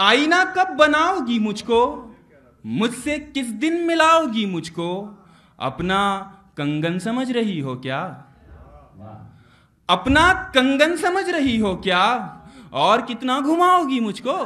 आईना कब बनाओगी मुझको मुझसे किस दिन मिलाओगी मुझको अपना कंगन समझ रही हो क्या अपना कंगन समझ रही हो क्या और कितना घुमाओगी मुझको